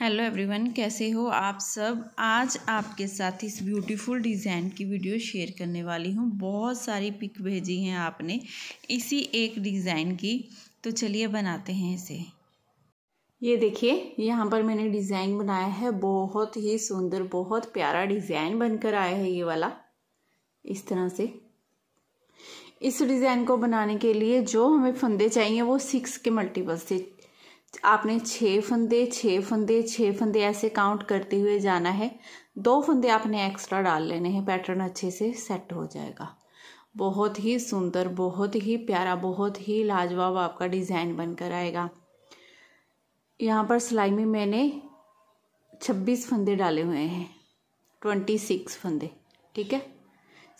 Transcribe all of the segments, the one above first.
hello everyone कैसे हो आप सब आज आपके साथ इस ब्यूटीफुल डिज़ाइन की वीडियो शेयर करने वाली हूँ बहुत सारी पिक भेजी हैं आपने इसी एक डिज़ाइन की तो चलिए बनाते हैं इसे ये देखिए यहाँ पर मैंने डिज़ाइन बनाया है बहुत ही सुंदर बहुत प्यारा डिज़ाइन बनकर आया है ये वाला इस तरह से इस डिज़ाइन को बनाने के लिए जो हमें फंदे चाहिए वो सिक्स के मल्टीपल से आपने छः फंदे छः फंदे छः फंदे ऐसे काउंट करते हुए जाना है दो फंदे आपने एक्स्ट्रा डाल लेने हैं पैटर्न अच्छे से सेट हो जाएगा बहुत ही सुंदर बहुत ही प्यारा बहुत ही लाजवाब आपका डिज़ाइन बनकर आएगा यहाँ पर सिलाई में मैंने छब्बीस फंदे डाले हुए हैं ट्वेंटी सिक्स फंदे ठीक है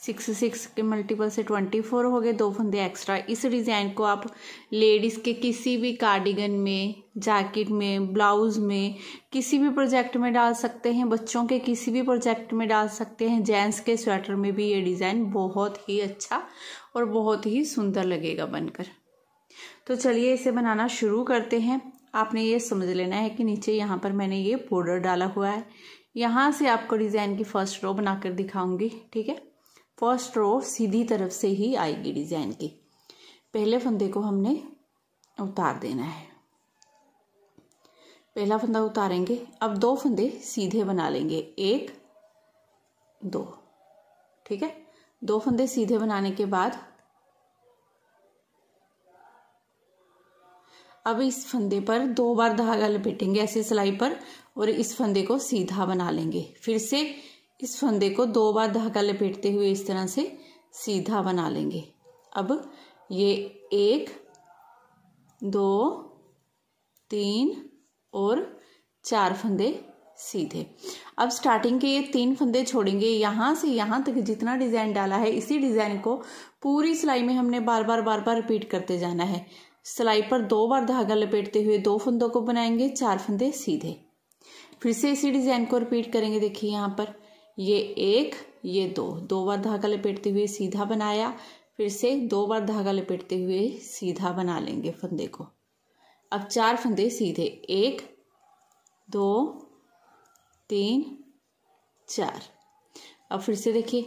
सिक्स सिक्स के मल्टीपल से ट्वेंटी फोर हो गए दो फंदे एक्स्ट्रा इस डिज़ाइन को आप लेडीज़ के किसी भी कार्डिगन में जैकेट में ब्लाउज़ में किसी भी प्रोजेक्ट में डाल सकते हैं बच्चों के किसी भी प्रोजेक्ट में डाल सकते हैं जेंट्स के स्वेटर में भी ये डिज़ाइन बहुत ही अच्छा और बहुत ही सुंदर लगेगा बनकर तो चलिए इसे बनाना शुरू करते हैं आपने ये समझ लेना है कि नीचे यहाँ पर मैंने ये बॉर्डर डाला हुआ है यहाँ से आपको डिज़ाइन की फर्स्ट रो बनाकर दिखाऊंगी ठीक है फर्स्ट रो सीधी तरफ से ही आएगी डिज़ाइन की पहले फंदे को हमने उतार देना है पहला फंदा उतारेंगे अब दो फंदे सीधे बना लेंगे एक दो ठीक है दो फंदे सीधे बनाने के बाद अब इस फंदे पर दो बार धागा लपेटेंगे ऐसे सिलाई पर और इस फंदे को सीधा बना लेंगे फिर से इस फंदे को दो बार धागा लपेटते हुए इस तरह से सीधा बना लेंगे अब ये एक दो तीन और चार फंदे सीधे अब स्टार्टिंग के ये तीन फंदे छोड़ेंगे यहाँ से यहाँ तक जितना डिज़ाइन डाला है इसी डिज़ाइन को पूरी सिलाई में हमने बार बार बार बार रिपीट करते जाना है सिलाई पर दो बार धागा लपेटते हुए दो फंदों को बनाएंगे चार फंदे सीधे फिर से इसी डिज़ाइन को रिपीट करेंगे देखिए यहाँ पर ये एक ये दो दो बार धागा लपेटते हुए सीधा बनाया फिर से दो बार धागा लपेटते हुए सीधा बना लेंगे फंदे को अब चार फंदे सीधे एक दो तीन चार अब फिर से देखिए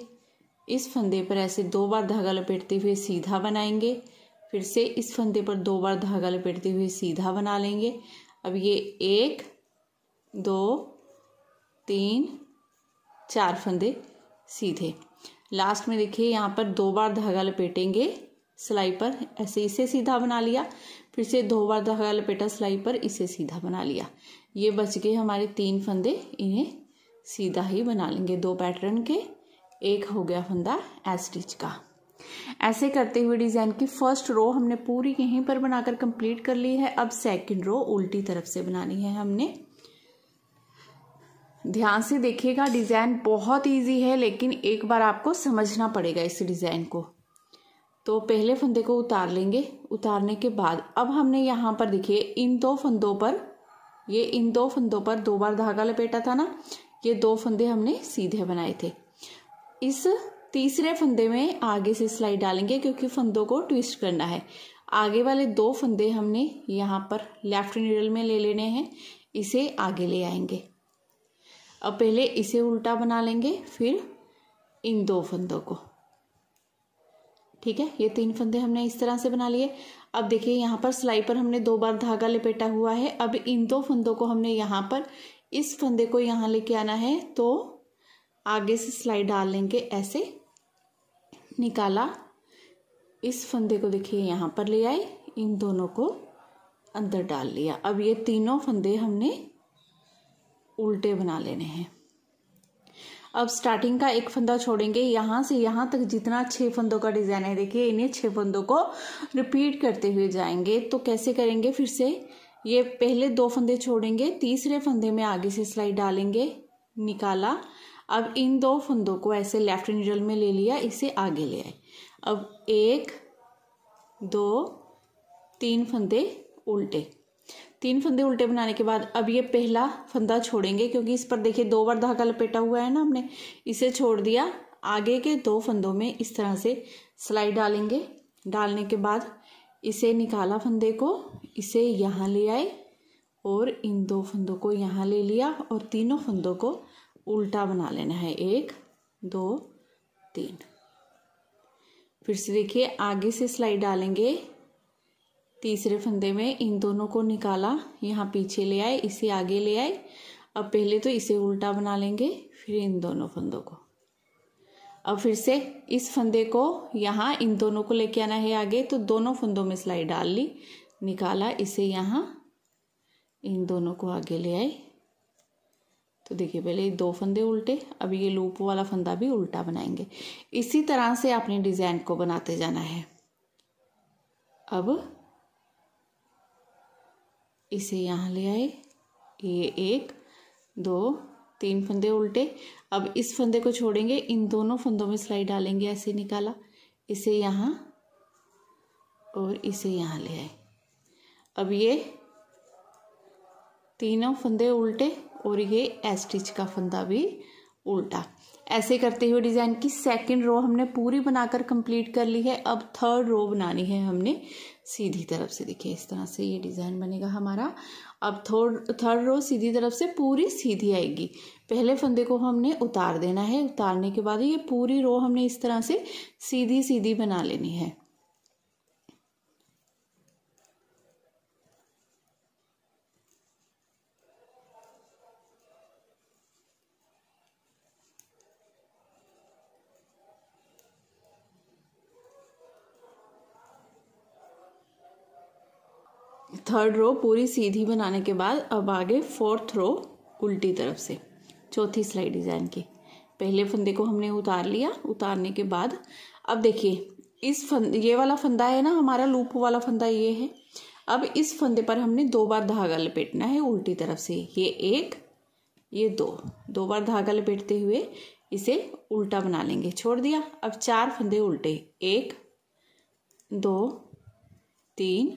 इस फंदे पर ऐसे दो बार धागा लपेटते हुए सीधा बनाएंगे फिर से इस फंदे पर दो बार धागा लपेटते हुए सीधा बना लेंगे अब ये एक दो तीन चार फंदे सीधे लास्ट में देखिए यहाँ पर दो बार धागा लपेटेंगे सिलाई पर ऐसे इसे सीधा बना लिया फिर से दो बार धागा लपेटा सिलाई पर इसे सीधा बना लिया ये बच गए हमारे तीन फंदे इन्हें सीधा ही बना लेंगे दो पैटर्न के एक हो गया फंदा एस स्टिच का ऐसे करते हुए डिज़ाइन की फर्स्ट रो हमने पूरी यहीं पर बनाकर कंप्लीट कर ली है अब सेकंड रो उल्टी तरफ से बनानी है हमने ध्यान से देखिएगा डिज़ाइन बहुत इजी है लेकिन एक बार आपको समझना पड़ेगा इस डिज़ाइन को तो पहले फंदे को उतार लेंगे उतारने के बाद अब हमने यहाँ पर देखिए इन दो फंदों पर ये इन दो फंदों पर दो बार धागा लपेटा था ना ये दो फंदे हमने सीधे बनाए थे इस तीसरे फंदे में आगे से सिलाई डालेंगे क्योंकि फंदों को ट्विस्ट करना है आगे वाले दो फंदे हमने यहाँ पर लेफ्ट नीडल में ले लेने हैं इसे आगे ले आएंगे अब पहले इसे उल्टा बना लेंगे फिर इन दो फंदों को ठीक है ये तीन फंदे हमने इस तरह से बना लिए अब देखिए यहाँ पर सिलाई पर हमने दो बार धागा लपेटा हुआ है अब इन दो फंदों को हमने यहाँ पर इस फंदे को यहाँ लेके आना है तो आगे से सिलाई डाल लेंगे ऐसे निकाला इस फंदे को देखिए यहाँ पर ले आए इन दोनों को अंदर डाल लिया अब ये तीनों फंदे हमने उल्टे बना लेने हैं अब स्टार्टिंग का एक फंदा छोड़ेंगे यहाँ से यहाँ तक जितना छः फंदों का डिज़ाइन है देखिए इन्हें छः फंदों को रिपीट करते हुए जाएंगे तो कैसे करेंगे फिर से ये पहले दो फंदे छोड़ेंगे तीसरे फंदे में आगे से सिलाई डालेंगे निकाला अब इन दो फंदों को ऐसे लेफ्ट निडल में ले लिया इसे आगे ले आए अब एक दो तीन फंदे उल्टे तीन फंदे उल्टे बनाने के बाद अब ये पहला फंदा छोड़ेंगे क्योंकि इस पर देखिए दो बार धागा लपेटा हुआ है ना हमने इसे छोड़ दिया आगे के दो फंदों में इस तरह से सिलाई डालेंगे डालने के बाद इसे निकाला फंदे को इसे यहाँ ले आए और इन दो फंदों को यहाँ ले लिया और तीनों फंदों को उल्टा बना लेना है एक दो तीन फिर से देखिए आगे से सिलाई डालेंगे तीसरे फंदे में इन दोनों को निकाला यहाँ पीछे ले आए इसे आगे ले आए अब पहले तो इसे उल्टा बना लेंगे फिर इन दोनों फंदों को अब फिर से इस फंदे को यहाँ इन दोनों को लेके आना है आगे तो दोनों फंदों में सिलाई डाल ली निकाला इसे यहाँ इन दोनों को आगे ले आए तो देखिए पहले दो फंदे उल्टे अब ये लूप वाला फंदा भी उल्टा बनाएंगे इसी तरह से आपने डिज़ाइन को बनाते जाना है अब इसे यहाँ ले आए ये एक दो तीन फंदे उल्टे अब इस फंदे को छोड़ेंगे इन दोनों फंदों में सिलाई डालेंगे ऐसे निकाला इसे यहाँ और इसे यहाँ ले आए अब ये तीनों फंदे उल्टे और ये एस्टिच का फंदा भी उल्टा ऐसे करते हुए डिज़ाइन की सेकंड रो हमने पूरी बनाकर कंप्लीट कर ली है अब थर्ड रो बनानी है हमने सीधी तरफ से देखिए इस तरह से ये डिज़ाइन बनेगा हमारा अब थर्ड थर्ड रो सीधी तरफ से पूरी सीधी आएगी पहले फंदे को हमने उतार देना है उतारने के बाद ये पूरी रो हमने इस तरह से सीधी सीधी बना लेनी है थर्ड रो पूरी सीधी बनाने के बाद अब आगे फोर्थ रो उल्टी तरफ से चौथी सिलाई डिज़ाइन की पहले फंदे को हमने उतार लिया उतारने के बाद अब देखिए इस फं ये वाला फंदा है ना हमारा लूप वाला फंदा ये है अब इस फंदे पर हमने दो बार धागा लपेटना है उल्टी तरफ से ये एक ये दो दो बार धागा लपेटते हुए इसे उल्टा बना लेंगे छोड़ दिया अब चार फंदे उल्टे एक दो तीन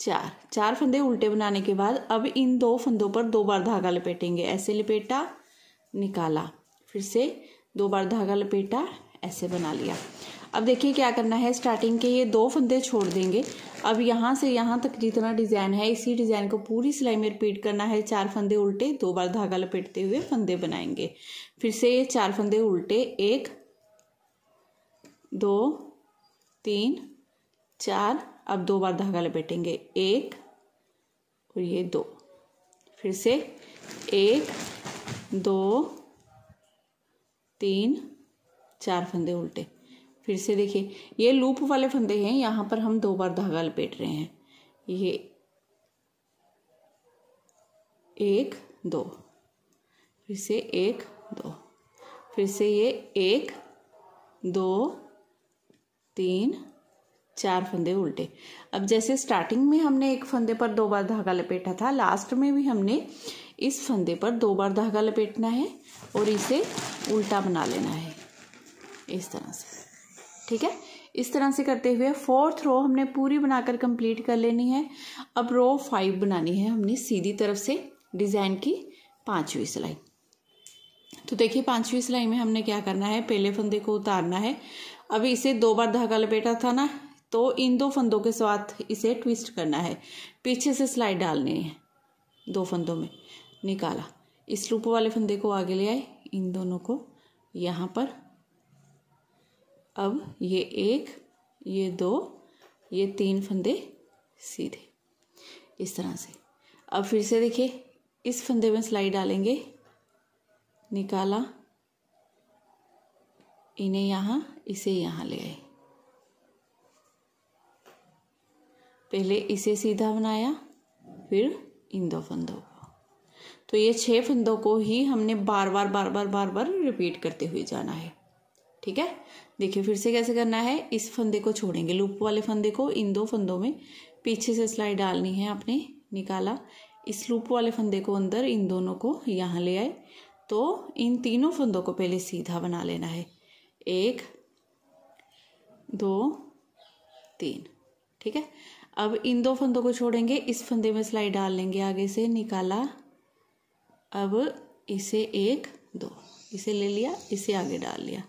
चार चार फंदे उल्टे बनाने के बाद अब इन दो फंदों पर दो बार धागा लपेटेंगे ऐसे लपेटा निकाला फिर से दो बार धागा लपेटा ऐसे बना लिया अब देखिए क्या करना है स्टार्टिंग के ये दो फंदे छोड़ देंगे अब यहाँ से यहाँ तक जितना डिज़ाइन है इसी डिज़ाइन को पूरी सिलाई में रिपीट करना है चार फंदे उल्टे दो बार धागा लपेटते हुए फंदे बनाएंगे फिर से ये चार फंदे उल्टे एक दो तीन चार अब दो बार धागा लपेटेंगे एक और ये दो फिर से एक दो तीन चार फंदे उल्टे फिर से देखिए ये लूप वाले फंदे हैं यहाँ पर हम दो बार धागा लपेट रहे हैं ये एक दो फिर से एक दो फिर से ये एक दो तीन चार फंदे उल्टे अब जैसे स्टार्टिंग में हमने एक फंदे पर दो बार धागा लपेटा था लास्ट में भी हमने इस फंदे पर दो बार धागा लपेटना है और इसे उल्टा बना लेना है इस तरह से ठीक है इस तरह से करते हुए फोर्थ रो हमने पूरी बनाकर कंप्लीट कर लेनी है अब रो फाइव बनानी है हमने सीधी तरफ से डिज़ाइन की पांचवी सिलाई तो देखिए पांचवी सिलाई में हमने क्या करना है पहले फंदे को उतारना है अभी इसे दो बार धागा लपेटा था ना तो इन दो फंदों के साथ इसे ट्विस्ट करना है पीछे से सिलाई डालनी है दो फंदों में निकाला इस लूप वाले फंदे को आगे ले आए इन दोनों को यहाँ पर अब ये एक ये दो ये तीन फंदे सीधे इस तरह से अब फिर से देखिए इस फंदे में सिलाई डालेंगे निकाला इन्हें यहाँ इसे यहाँ ले आए पहले इसे सीधा बनाया फिर इन दो फंदों को तो ये छह फंदों को ही हमने बार बार बार बार बार बार रिपीट करते हुए जाना है ठीक है देखिए फिर से कैसे करना है इस फंदे को छोड़ेंगे लूप वाले फंदे को इन दो फंदों में पीछे से सिलाई डालनी है आपने निकाला इस लूप वाले फंदे को अंदर इन दोनों को यहाँ ले आए तो इन तीनों फंदों को पहले सीधा बना लेना है एक दो तीन ठीक है अब इन दो फंदों को छोड़ेंगे इस फंदे में सिलाई डाल लेंगे आगे से निकाला अब इसे एक दो इसे ले लिया इसे आगे डाल लिया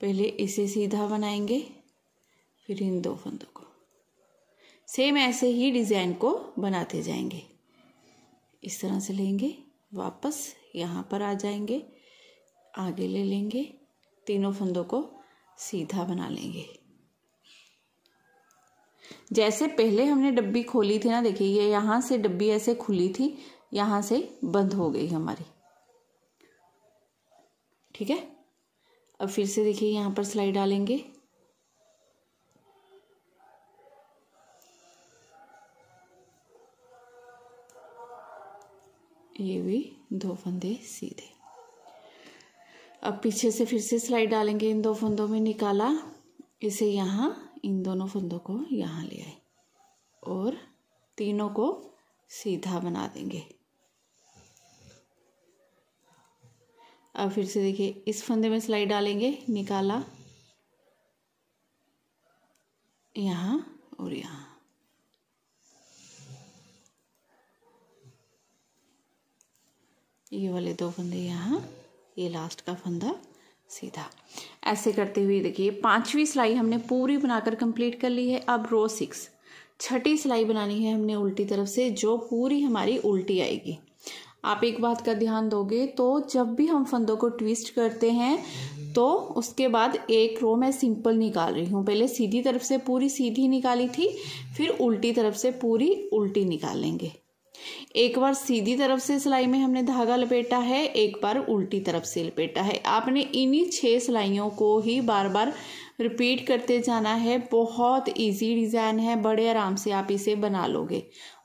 पहले इसे सीधा बनाएंगे फिर इन दो फंदों को सेम ऐसे ही डिज़ाइन को बनाते जाएंगे इस तरह से लेंगे वापस यहाँ पर आ जाएंगे आगे ले लेंगे तीनों फंदों को सीधा बना लेंगे जैसे पहले हमने डब्बी खोली थी ना देखिए ये यहां से डब्बी ऐसे खुली थी यहां से बंद हो गई हमारी ठीक है अब फिर से देखिए यहां पर सिलाई डालेंगे ये भी दो फंदे सीधे अब पीछे से फिर से सिलाई डालेंगे इन दो फंदों में निकाला इसे यहां इन दोनों फंदों को यहाँ ले आए और तीनों को सीधा बना देंगे अब फिर से देखिए इस फंदे में सिलाई डालेंगे निकाला यहाँ और यहाँ ये वाले दो फंदे यहाँ ये लास्ट का फंदा सीधा ऐसे करते हुए देखिए पांचवी सिलाई हमने पूरी बनाकर कंप्लीट कर ली है अब रो सिक्स छठी सिलाई बनानी है हमने उल्टी तरफ से जो पूरी हमारी उल्टी आएगी आप एक बात का ध्यान दोगे तो जब भी हम फंदों को ट्विस्ट करते हैं तो उसके बाद एक रो मैं सिंपल निकाल रही हूँ पहले सीधी तरफ से पूरी सीधी निकाली थी फिर उल्टी तरफ से पूरी उल्टी निकालेंगे एक बार सीधी तरफ से सिलाई में हमने धागा लपेटा है एक बार उल्टी तरफ से लपेटा है आपने इन्हीं छह सिलाइयों को ही बार बार रिपीट करते जाना है बहुत इजी डिज़ाइन है बड़े आराम से आप इसे बना लोगे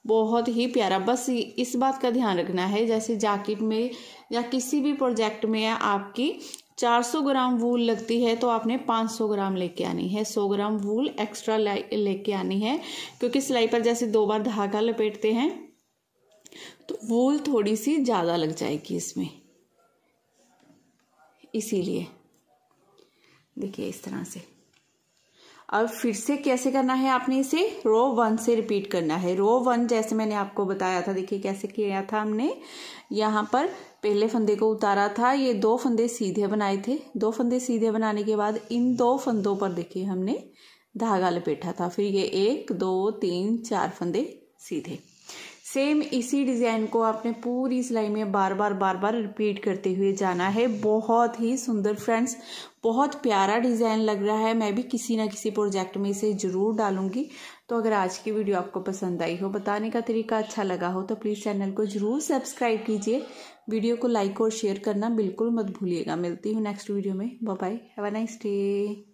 बहुत ही प्यारा बस इस बात का ध्यान रखना है जैसे जैकेट में या किसी भी प्रोजेक्ट में आपकी 400 ग्राम वूल लगती है तो आपने 500 ग्राम लेके आनी है 100 ग्राम वूल एक्स्ट्रा लेके आनी है क्योंकि सिलाई पर जैसे दो बार धागा लपेटते हैं तो वूल थोड़ी सी ज़्यादा लग जाएगी इसमें इसीलिए देखिए इस तरह से अब फिर से कैसे करना है आपने इसे रो वन से रिपीट करना है रो वन जैसे मैंने आपको बताया था देखिए कैसे किया था हमने यहाँ पर पहले फंदे को उतारा था ये दो फंदे सीधे बनाए थे दो फंदे सीधे बनाने के बाद इन दो फंदों पर देखिए हमने धागा लपेटा था फिर ये एक दो तीन चार फंदे सीधे सेम इसी डिज़ाइन को आपने पूरी सिलाई में बार बार बार बार रिपीट करते हुए जाना है बहुत ही सुंदर फ्रेंड्स बहुत प्यारा डिज़ाइन लग रहा है मैं भी किसी ना किसी प्रोजेक्ट में इसे ज़रूर डालूंगी तो अगर आज की वीडियो आपको पसंद आई हो बताने का तरीका अच्छा लगा हो तो प्लीज़ चैनल को ज़रूर सब्सक्राइब कीजिए वीडियो को लाइक और शेयर करना बिल्कुल मत भूलिएगा मिलती हूँ नेक्स्ट वीडियो में bye bye have a nice day